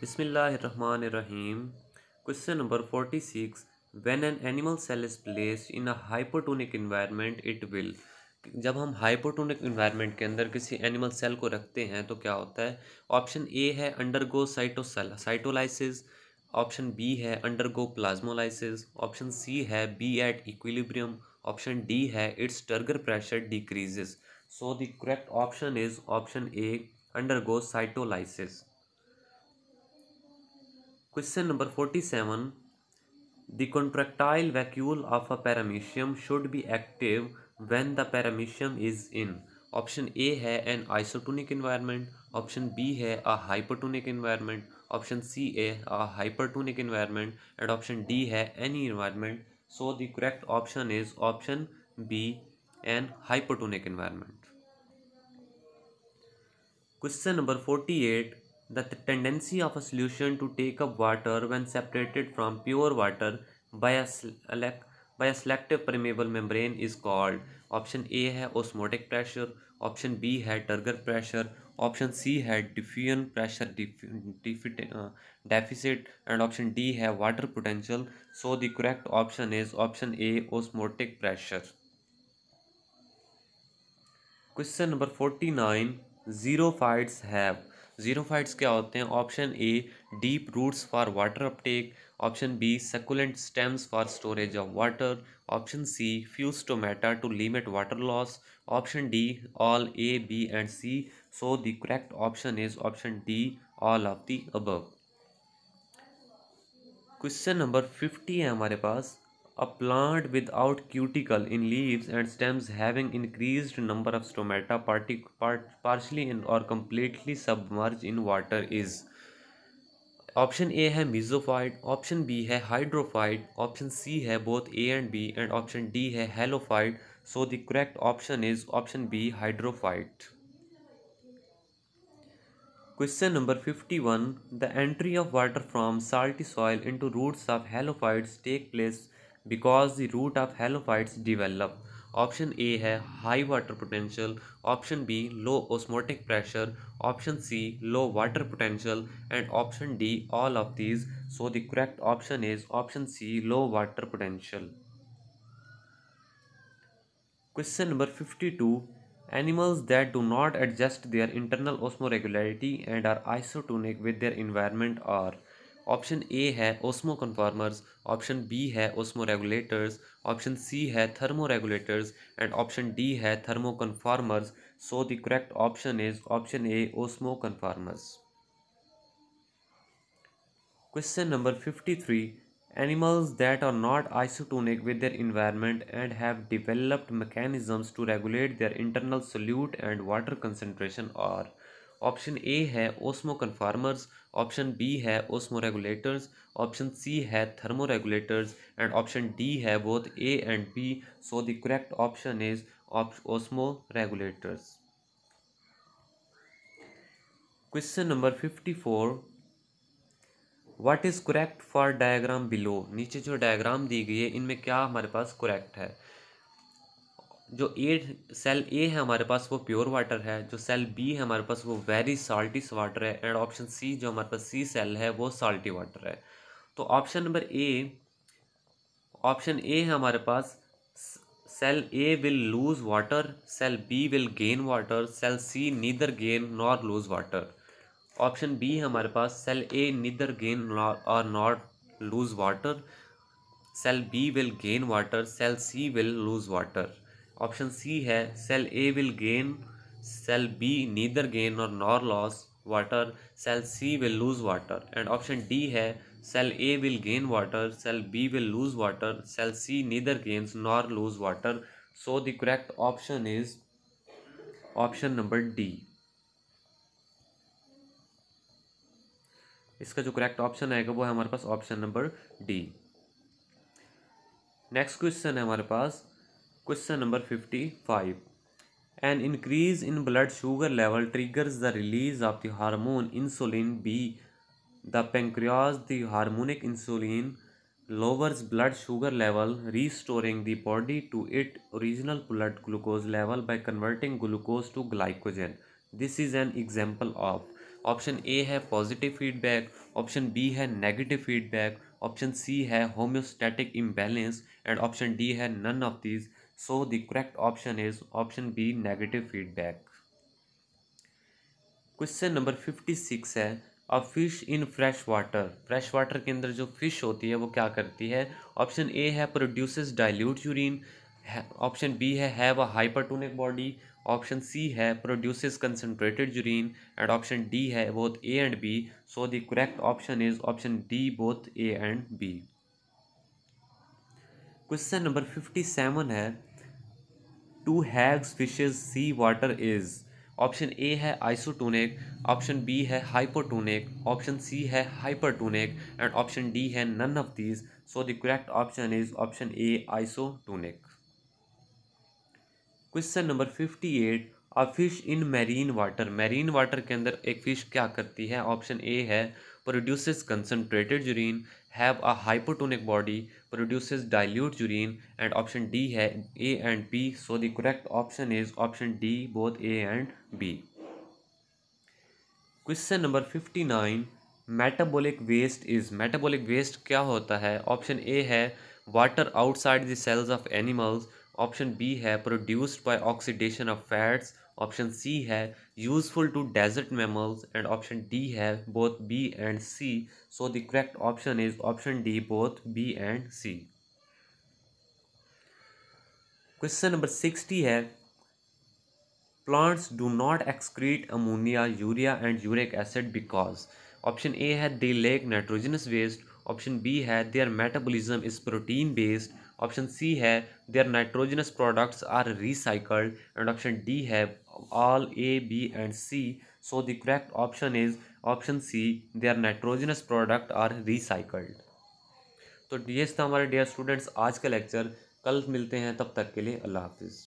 बिसमीम question number forty six when an animal cell is place in a hypotonic environment it will जब हम hypotonic environment के अंदर किसी एनिमल सेल को रखते हैं तो क्या होता है ऑप्शन ए है अंडरगो साइटोसेल साइटोलाइसिस ऑप्शन बी है अंडरगो प्लाज्मोलाइसिस ऑप्शन सी है be at equilibrium option D है its turgor pressure decreases so the correct option is option A undergo cytolysis question number forty seven the contractile vacuole of a paramecium should be active when the paramecium is in option A है an isotonic environment option B है a hypertonic environment option C a a hypertonic environment and option D है any environment so the correct option is option B an hypertonic environment question number forty eight the tendency of a solution to take up water when separated from pure water by a selective permeable membrane is called option A hai osmotic pressure, option B hai turgor pressure, option C hai diffusion pressure uh, deficit and option D hai water potential. So the correct option is option A osmotic pressure. Question number 49 Zero fights have xerophytes क्या होते हैं option A deep roots for water uptake option B succulent stems for storage of water option C few stomata to limit water loss option D all A B and C so the correct option is option D all of the above question number fifty है हमारे पास A plant without cuticle in leaves and stems having increased number of stomata partially or completely submerged in water is option A hai mesophyte, option B hai hydrophyte, option C hai both A and B and option D hai halophyte. So the correct option is option B hydrophyte. Question number 51 The entry of water from salty soil into roots of halophytes take place because the root of halophytes develop option A है high water potential option B low osmotic pressure option C low water potential and option D all of these so the correct option is option C low water potential question number fifty two animals that do not adjust their internal osmoregularity and are isotonic with their environment are option A है osmoconformers option B है osmoregulators option C है thermoregulators and option D है thermoconformers so the correct option is option A osmoconformers question number fifty three animals that are not isotonic with their environment and have developed mechanisms to regulate their internal solute and water concentration are option A है osmoconformers option B है osmoregulators option C है thermoregulators and option D है both A and B so the correct option is osmoregulators question number fifty four what is correct for diagram below नीचे जो diagram दी गई है इनमें क्या हमारे पास correct है जो ए सेल ए है हमारे पास वो प्योर वाटर है जो सेल बी है हमारे पास वो वेरी साल्टी वाटर है एंड ऑप्शन सी जो हमारे पास सी सेल है वो साल्टी वाटर है तो option number A option A है हमारे पास cell A will lose water cell B will gain water cell C neither gain nor lose water option B है हमारे पास सेल ए नीदर गेन और not lose water cell B will gain water cell C will lose water option C है cell A will gain cell B neither gain और nor loss water cell C will lose water and option D है cell A will gain water cell B will lose water cell C neither gains nor lose water so the correct option is option number D इसका जो correct option आएगा वो है हमारे पास option number D next question है हमारे पास Question number 55. An increase in blood sugar level triggers the release of the hormone insulin B. The pancreas, the harmonic insulin, lowers blood sugar level, restoring the body to its original blood glucose level by converting glucose to glycogen. This is an example of option A. ए है positive feedback. Option B has negative feedback. Option C has homeostatic imbalance, and option D has none of these. So the correct option is option B negative feedback question number fifty six है a fish in fresh water fresh water के अंदर जो fish होती है वो क्या करती है ऑप्शन ए है produce dilute urine option B है have a hypertonic body option C है produce concentrated urine and option D है both A and B so the correct option is option D both A and B question number fifty seven है to hagfishes sea water is option A है isotonic option B है hypotonic option C है hypertonic and option D है none of these so the correct option is option A isotonic question number fifty eight a fish in marine water marine water के अंदर एक fish क्या करती है option A है produces concentrated urine, have a hypertonic body, produces dilute urine and option D है A and B so the correct option is option D both A and B. Question number 59 metabolic waste is metabolic waste क्या होता है option A है water outside the cells of animals option B है produced by oxidation of fats option C है useful to desert mammals and option D have both B and C. So the correct option is option D both B and C. Question number 60 have plants do not excrete ammonia, urea and uric acid because option A had they lack nitrogenous waste, option B had their metabolism is protein based, option C had their nitrogenous products are recycled and option D D है all A, B and C. So the correct option is option C. Their nitrogenous product are recycled. तो ये था हमारे dear students आज का lecture कल मिलते हैं तब तक के लिए अल्लाह हाफिज़